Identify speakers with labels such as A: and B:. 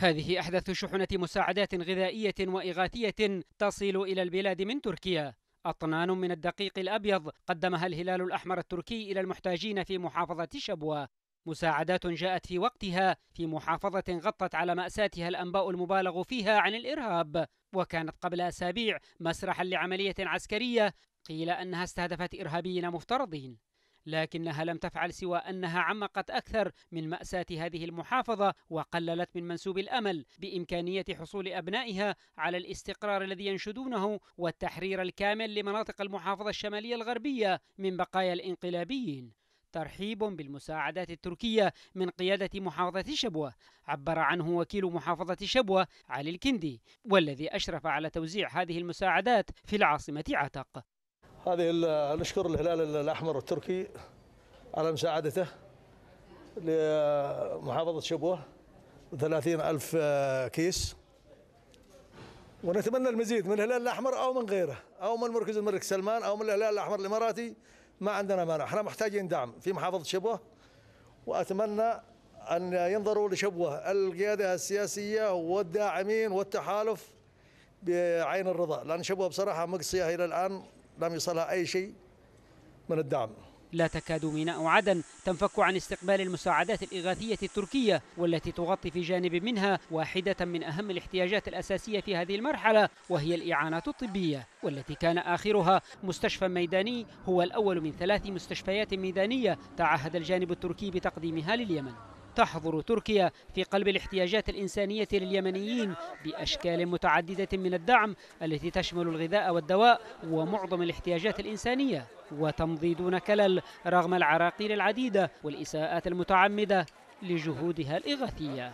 A: هذه أحدث شحنة مساعدات غذائية وإغاثية تصل إلى البلاد من تركيا أطنان من الدقيق الأبيض قدمها الهلال الأحمر التركي إلى المحتاجين في محافظة شبوة مساعدات جاءت في وقتها في محافظة غطت على مأساتها الأنباء المبالغ فيها عن الإرهاب وكانت قبل أسابيع مسرحا لعملية عسكرية قيل أنها استهدفت إرهابيين مفترضين لكنها لم تفعل سوى أنها عمقت أكثر من مأساة هذه المحافظة وقللت من منسوب الأمل بإمكانية حصول أبنائها على الاستقرار الذي ينشدونه والتحرير الكامل لمناطق المحافظة الشمالية الغربية من بقايا الانقلابيين ترحيب بالمساعدات التركية من قيادة محافظة شبوة عبر عنه وكيل محافظة شبوة علي الكندي والذي أشرف على توزيع هذه المساعدات
B: في العاصمة عتق هذه نشكر الهلال الأحمر التركي على مساعدته لمحافظة شبوة 30 ألف آه، كيس ونتمنى المزيد من الهلال الأحمر أو من غيره أو من مركز الملك سلمان أو من الهلال الأحمر الإماراتي ما عندنا مانع احنا محتاجين دعم في محافظة شبوة وأتمنى أن ينظروا لشبوة القيادة السياسية والداعمين والتحالف بعين الرضا لأن شبوة بصراحة مقصية إلى الآن لم يصلها أي شيء من الدعم
A: لا تكاد ميناء عدن تنفك عن استقبال المساعدات الإغاثية التركية والتي تغطي في جانب منها واحدة من أهم الاحتياجات الأساسية في هذه المرحلة وهي الإعانات الطبية والتي كان آخرها مستشفى ميداني هو الأول من ثلاث مستشفيات ميدانية تعهد الجانب التركي بتقديمها لليمن تحظر تركيا في قلب الاحتياجات الإنسانية لليمنيين بأشكال متعددة من الدعم التي تشمل الغذاء والدواء ومعظم الاحتياجات الإنسانية وتمضي دون كلل رغم العراقيل العديدة والإساءات المتعمدة لجهودها الإغاثية